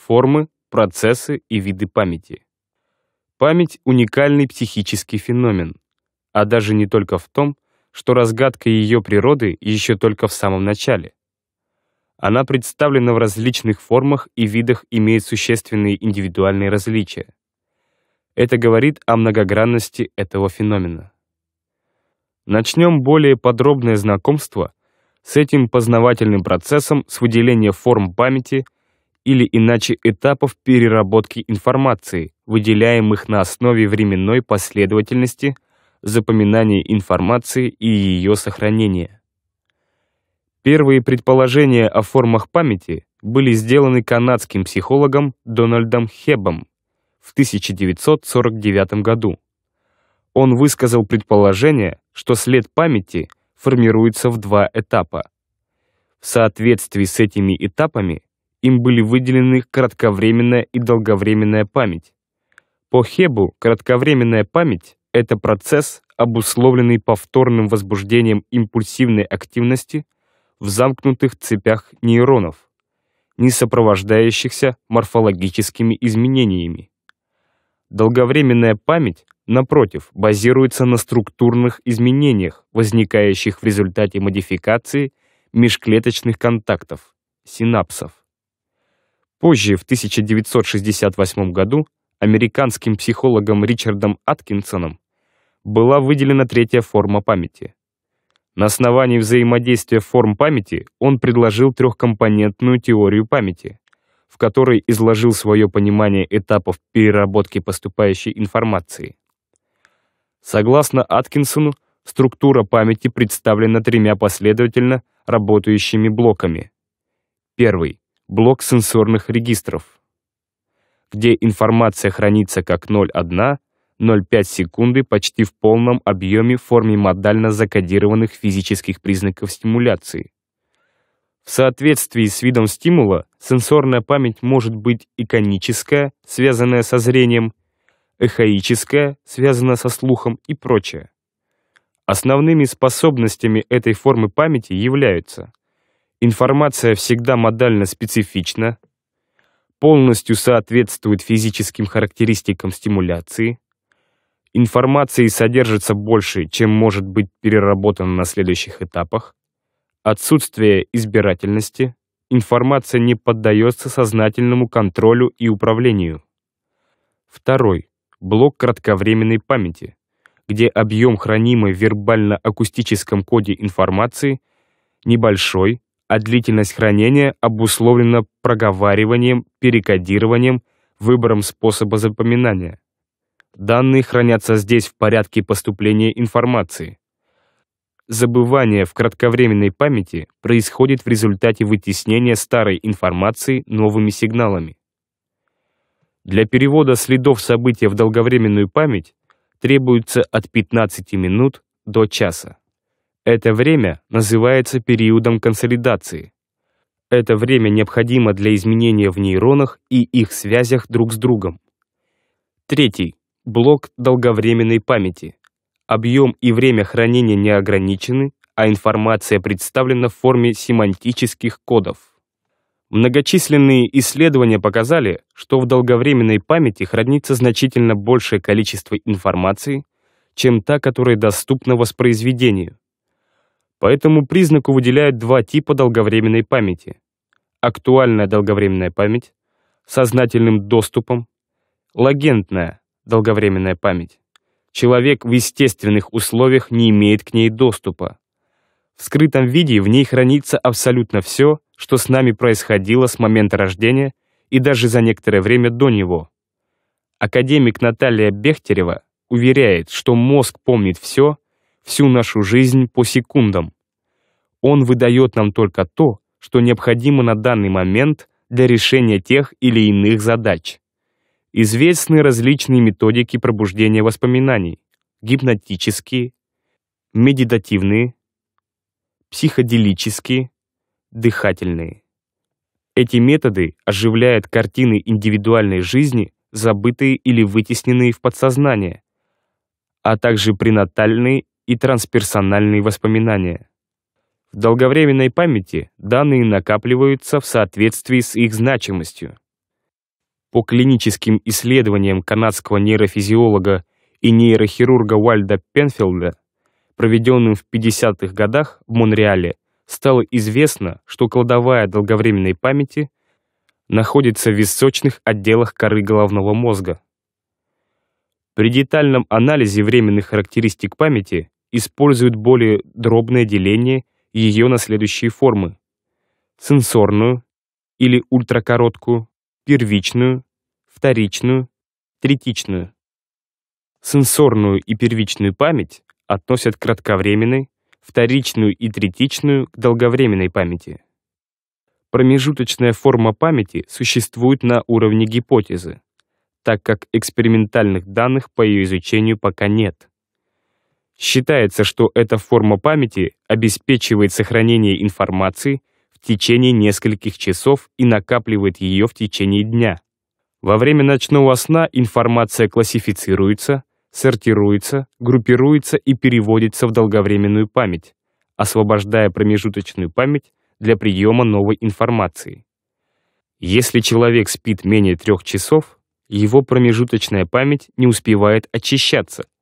формы, процессы и виды памяти. Память — уникальный психический феномен, а даже не только в том, что разгадка ее природы еще только в самом начале. Она представлена в различных формах и видах имеет существенные индивидуальные различия. Это говорит о многогранности этого феномена. Начнем более подробное знакомство с этим познавательным процессом с выделения форм памяти — или иначе этапов переработки информации, выделяемых на основе временной последовательности запоминания информации и ее сохранения. Первые предположения о формах памяти были сделаны канадским психологом Дональдом Хебом в 1949 году. Он высказал предположение, что след памяти формируется в два этапа. В соответствии с этими этапами им были выделены кратковременная и долговременная память. По Хебу кратковременная память — это процесс, обусловленный повторным возбуждением импульсивной активности в замкнутых цепях нейронов, не сопровождающихся морфологическими изменениями. Долговременная память, напротив, базируется на структурных изменениях, возникающих в результате модификации межклеточных контактов, синапсов. Позже, в 1968 году, американским психологом Ричардом Аткинсоном была выделена третья форма памяти. На основании взаимодействия форм памяти он предложил трехкомпонентную теорию памяти, в которой изложил свое понимание этапов переработки поступающей информации. Согласно Аткинсону, структура памяти представлена тремя последовательно работающими блоками. Первый блок сенсорных регистров, где информация хранится как 0,1, 0,5 секунды почти в полном объеме в форме модально закодированных физических признаков стимуляции. В соответствии с видом стимула сенсорная память может быть иконическая, связанная со зрением, эхоическая, связанная со слухом и прочее. Основными способностями этой формы памяти являются Информация всегда модально специфична, полностью соответствует физическим характеристикам стимуляции. Информации содержится больше, чем может быть переработано на следующих этапах. Отсутствие избирательности. Информация не поддается сознательному контролю и управлению. Второй. Блок кратковременной памяти, где объем хранимой в вербально-акустическом коде информации небольшой, а длительность хранения обусловлена проговариванием, перекодированием, выбором способа запоминания. Данные хранятся здесь в порядке поступления информации. Забывание в кратковременной памяти происходит в результате вытеснения старой информации новыми сигналами. Для перевода следов события в долговременную память требуется от 15 минут до часа. Это время называется периодом консолидации. Это время необходимо для изменения в нейронах и их связях друг с другом. Третий. Блок долговременной памяти. Объем и время хранения не ограничены, а информация представлена в форме семантических кодов. Многочисленные исследования показали, что в долговременной памяти хранится значительно большее количество информации, чем та, которая доступна воспроизведению. По этому признаку выделяют два типа долговременной памяти. Актуальная долговременная память сознательным доступом, лагентная долговременная память. Человек в естественных условиях не имеет к ней доступа. В скрытом виде в ней хранится абсолютно все, что с нами происходило с момента рождения и даже за некоторое время до него. Академик Наталья Бехтерева уверяет, что мозг помнит все, всю нашу жизнь по секундам. Он выдает нам только то, что необходимо на данный момент для решения тех или иных задач. Известны различные методики пробуждения воспоминаний – гипнотические, медитативные, психоделические, дыхательные. Эти методы оживляют картины индивидуальной жизни, забытые или вытесненные в подсознание, а также пренатальные и трансперсональные воспоминания. В долговременной памяти данные накапливаются в соответствии с их значимостью. По клиническим исследованиям канадского нейрофизиолога и нейрохирурга Уальда Пенфилда, проведенным в 50-х годах в Монреале, стало известно, что кладовая долговременной памяти находится в височных отделах коры головного мозга. При детальном анализе временных характеристик памяти используют более дробное деление ее на следующие формы. Сенсорную или ультракороткую, первичную, вторичную, третичную. Сенсорную и первичную память относят к кратковременной, вторичную и третичную к долговременной памяти. Промежуточная форма памяти существует на уровне гипотезы, так как экспериментальных данных по ее изучению пока нет. Считается, что эта форма памяти обеспечивает сохранение информации в течение нескольких часов и накапливает ее в течение дня. Во время ночного сна информация классифицируется, сортируется, группируется и переводится в долговременную память, освобождая промежуточную память для приема новой информации. Если человек спит менее трех часов, его промежуточная память не успевает очищаться –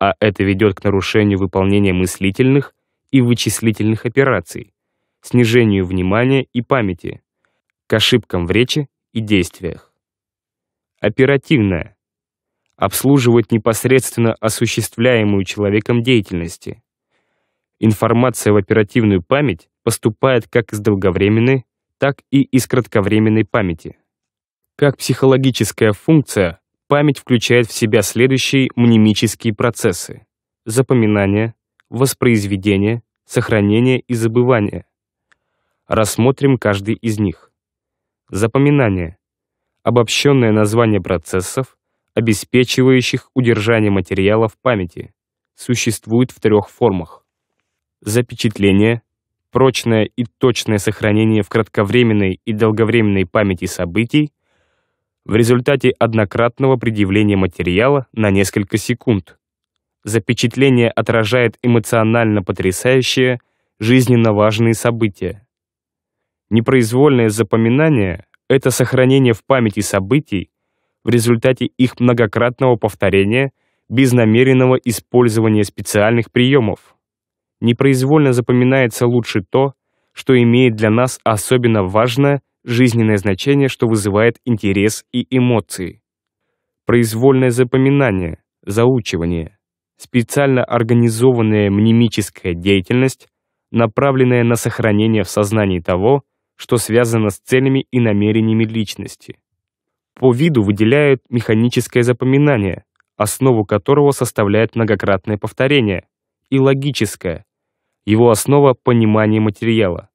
а это ведет к нарушению выполнения мыслительных и вычислительных операций, снижению внимания и памяти, к ошибкам в речи и действиях. Оперативное. Обслуживать непосредственно осуществляемую человеком деятельности. Информация в оперативную память поступает как из долговременной, так и из кратковременной памяти. Как психологическая функция Память включает в себя следующие мнемические процессы — запоминание, воспроизведение, сохранение и забывание. Рассмотрим каждый из них. Запоминание — обобщенное название процессов, обеспечивающих удержание материала в памяти, существует в трех формах. Запечатление — прочное и точное сохранение в кратковременной и долговременной памяти событий, в результате однократного предъявления материала на несколько секунд. Запечатление отражает эмоционально потрясающие, жизненно важные события. Непроизвольное запоминание — это сохранение в памяти событий в результате их многократного повторения без намеренного использования специальных приемов. Непроизвольно запоминается лучше то, что имеет для нас особенно важное жизненное значение, что вызывает интерес и эмоции. Произвольное запоминание, заучивание, специально организованная мнемическая деятельность, направленная на сохранение в сознании того, что связано с целями и намерениями личности. По виду выделяют механическое запоминание, основу которого составляет многократное повторение, и логическое, его основа — понимание материала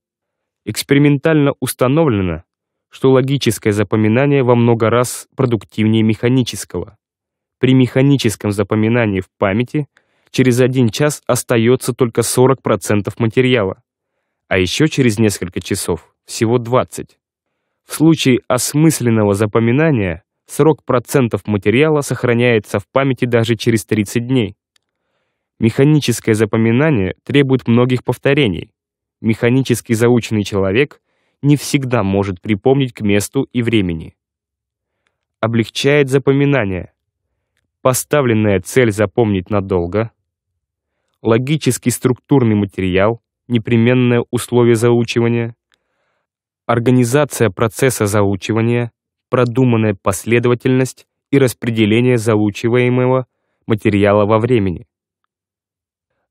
экспериментально установлено, что логическое запоминание во много раз продуктивнее механического. При механическом запоминании в памяти через один час остается только 40% материала, а еще через несколько часов всего 20%. В случае осмысленного запоминания срок процентов материала сохраняется в памяти даже через 30 дней. Механическое запоминание требует многих повторений, механически заученный человек не всегда может припомнить к месту и времени. Облегчает запоминание. Поставленная цель запомнить надолго. Логический структурный материал, непременное условие заучивания. Организация процесса заучивания, продуманная последовательность и распределение заучиваемого материала во времени.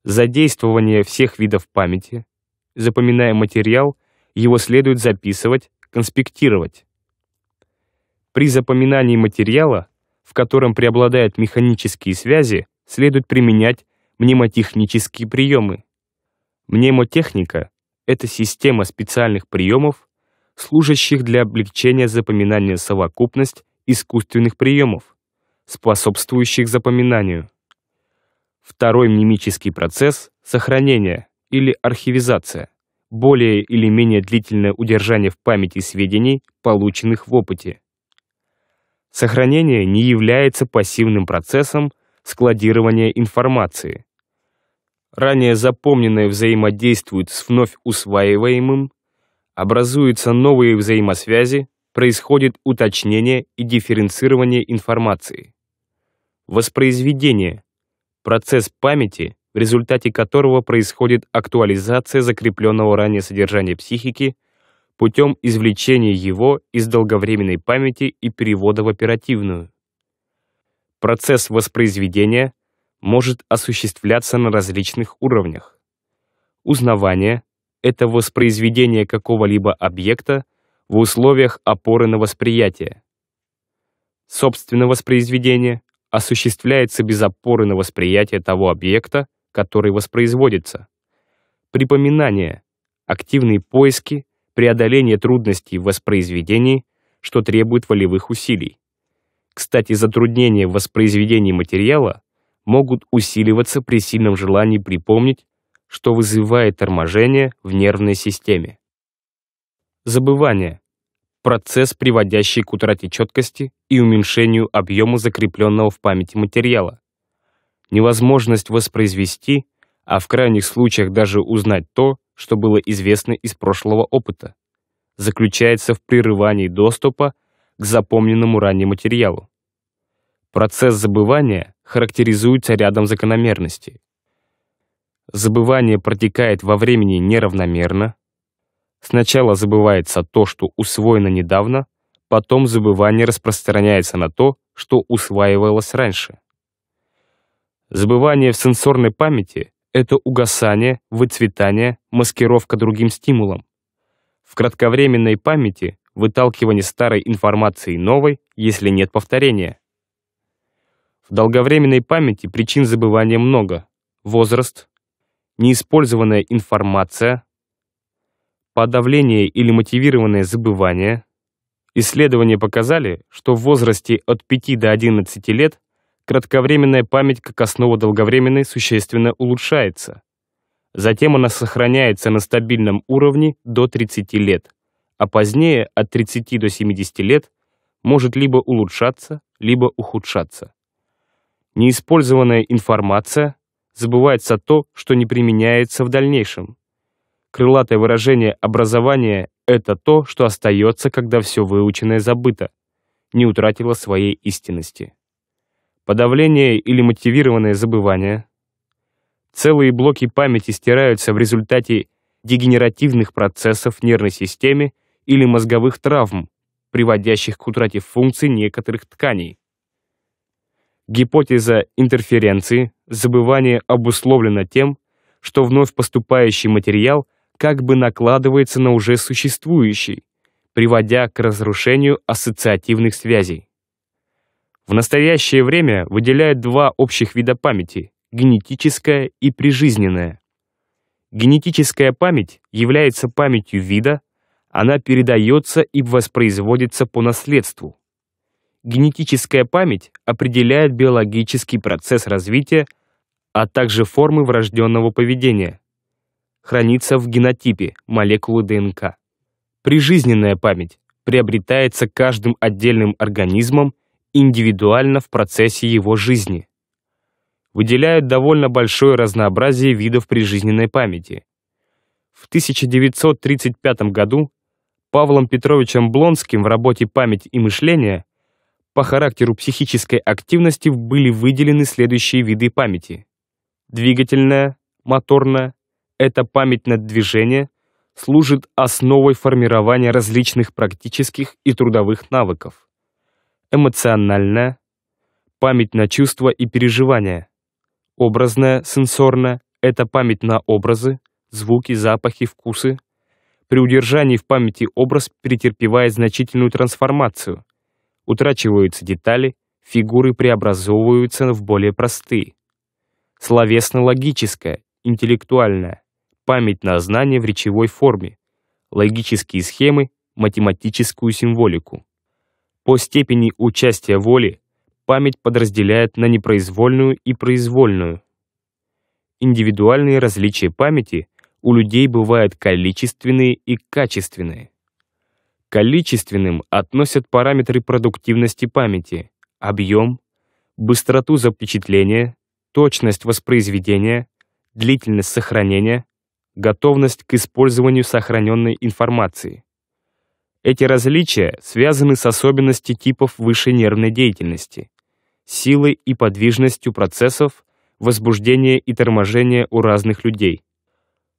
Задействование всех видов памяти, запоминая материал, его следует записывать, конспектировать. При запоминании материала, в котором преобладают механические связи, следует применять мнемотехнические приемы. Мнемотехника — это система специальных приемов, служащих для облегчения запоминания совокупность искусственных приемов, способствующих запоминанию. Второй мнемический процесс — сохранение — или архивизация, более или менее длительное удержание в памяти сведений, полученных в опыте. Сохранение не является пассивным процессом складирования информации. Ранее запомненное взаимодействует с вновь усваиваемым, образуются новые взаимосвязи, происходит уточнение и дифференцирование информации. Воспроизведение – процесс памяти, в результате которого происходит актуализация закрепленного ранее содержания психики путем извлечения его из долговременной памяти и перевода в оперативную. Процесс воспроизведения может осуществляться на различных уровнях. Узнавание — это воспроизведение какого-либо объекта в условиях опоры на восприятие. Собственно, воспроизведение осуществляется без опоры на восприятие того объекта, который воспроизводится. Припоминание, активные поиски, преодоление трудностей в воспроизведении, что требует волевых усилий. Кстати, затруднения в воспроизведении материала могут усиливаться при сильном желании припомнить, что вызывает торможение в нервной системе. Забывание – процесс, приводящий к утрате четкости и уменьшению объема закрепленного в памяти материала невозможность воспроизвести, а в крайних случаях даже узнать то, что было известно из прошлого опыта, заключается в прерывании доступа к запомненному ранее материалу. Процесс забывания характеризуется рядом закономерностей. Забывание протекает во времени неравномерно. Сначала забывается то, что усвоено недавно, потом забывание распространяется на то, что усваивалось раньше. Забывание в сенсорной памяти — это угасание, выцветание, маскировка другим стимулом. В кратковременной памяти — выталкивание старой информации новой, если нет повторения. В долговременной памяти причин забывания много. Возраст, неиспользованная информация, подавление или мотивированное забывание. Исследования показали, что в возрасте от 5 до 11 лет кратковременная память как основа долговременной существенно улучшается. Затем она сохраняется на стабильном уровне до 30 лет, а позднее от 30 до 70 лет может либо улучшаться, либо ухудшаться. Неиспользованная информация забывается то, что не применяется в дальнейшем. Крылатое выражение образования — это то, что остается, когда все выученное забыто, не утратило своей истинности подавление или мотивированное забывание. Целые блоки памяти стираются в результате дегенеративных процессов в нервной системе или мозговых травм, приводящих к утрате функций некоторых тканей. Гипотеза интерференции забывание обусловлено тем, что вновь поступающий материал как бы накладывается на уже существующий, приводя к разрушению ассоциативных связей. В настоящее время выделяют два общих вида памяти – генетическая и прижизненная. Генетическая память является памятью вида, она передается и воспроизводится по наследству. Генетическая память определяет биологический процесс развития, а также формы врожденного поведения. Хранится в генотипе молекулы ДНК. Прижизненная память приобретается каждым отдельным организмом индивидуально в процессе его жизни. Выделяют довольно большое разнообразие видов прижизненной памяти. В 1935 году Павлом Петровичем Блонским в работе «Память и мышление» по характеру психической активности были выделены следующие виды памяти. Двигательная, моторная — это память на движение, служит основой формирования различных практических и трудовых навыков эмоциональная, память на чувства и переживания. Образная, сенсорная – это память на образы, звуки, запахи, вкусы. При удержании в памяти образ претерпевает значительную трансформацию. Утрачиваются детали, фигуры преобразовываются в более простые. Словесно-логическая, интеллектуальная, память на знания в речевой форме, логические схемы, математическую символику. По степени участия воли память подразделяет на непроизвольную и произвольную. Индивидуальные различия памяти у людей бывают количественные и качественные. количественным относят параметры продуктивности памяти, объем, быстроту запечатления, точность воспроизведения, длительность сохранения, готовность к использованию сохраненной информации. Эти различия связаны с особенностями типов высшей нервной деятельности, силой и подвижностью процессов, возбуждения и торможения у разных людей.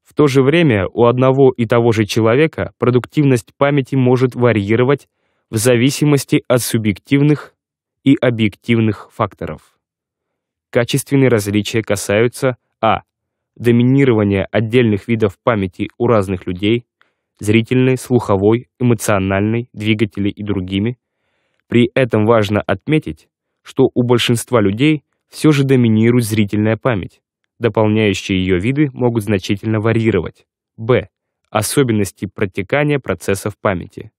В то же время у одного и того же человека продуктивность памяти может варьировать в зависимости от субъективных и объективных факторов. Качественные различия касаются а. доминирования отдельных видов памяти у разных людей, зрительной, слуховой, эмоциональной, двигателей и другими. При этом важно отметить, что у большинства людей все же доминирует зрительная память. Дополняющие ее виды могут значительно варьировать. Б. Особенности протекания процессов памяти.